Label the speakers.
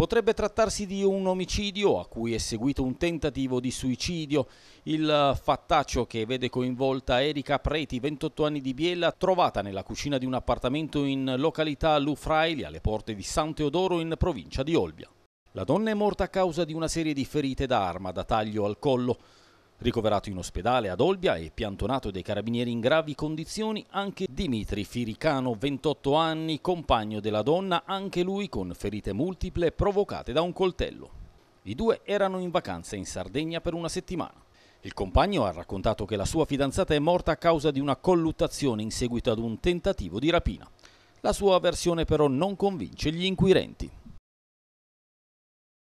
Speaker 1: Potrebbe trattarsi di un omicidio a cui è seguito un tentativo di suicidio. Il fattaccio che vede coinvolta Erika Preti, 28 anni di Biella, trovata nella cucina di un appartamento in località Lufraili, alle porte di San Teodoro in provincia di Olbia. La donna è morta a causa di una serie di ferite da arma da taglio al collo. Ricoverato in ospedale ad Olbia e piantonato dai carabinieri in gravi condizioni anche Dimitri Firicano, 28 anni, compagno della donna, anche lui con ferite multiple provocate da un coltello. I due erano in vacanza in Sardegna per una settimana. Il compagno ha raccontato che la sua fidanzata è morta a causa di una colluttazione in seguito ad un tentativo di rapina. La sua versione però non convince gli inquirenti.